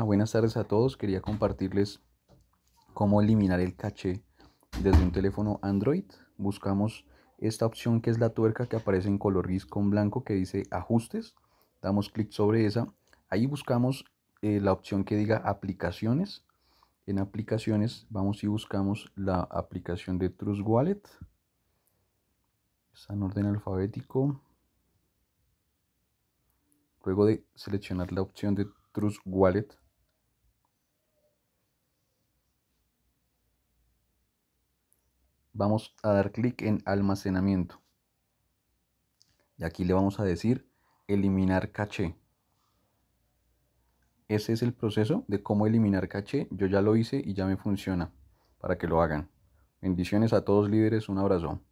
buenas tardes a todos. Quería compartirles cómo eliminar el caché desde un teléfono Android. Buscamos esta opción que es la tuerca que aparece en color gris con blanco que dice ajustes. Damos clic sobre esa. Ahí buscamos eh, la opción que diga aplicaciones. En aplicaciones vamos y buscamos la aplicación de Trust Wallet. Está en orden alfabético. Luego de seleccionar la opción de Trust Wallet, vamos a dar clic en almacenamiento. Y aquí le vamos a decir eliminar caché. Ese es el proceso de cómo eliminar caché. Yo ya lo hice y ya me funciona para que lo hagan. Bendiciones a todos líderes. Un abrazo.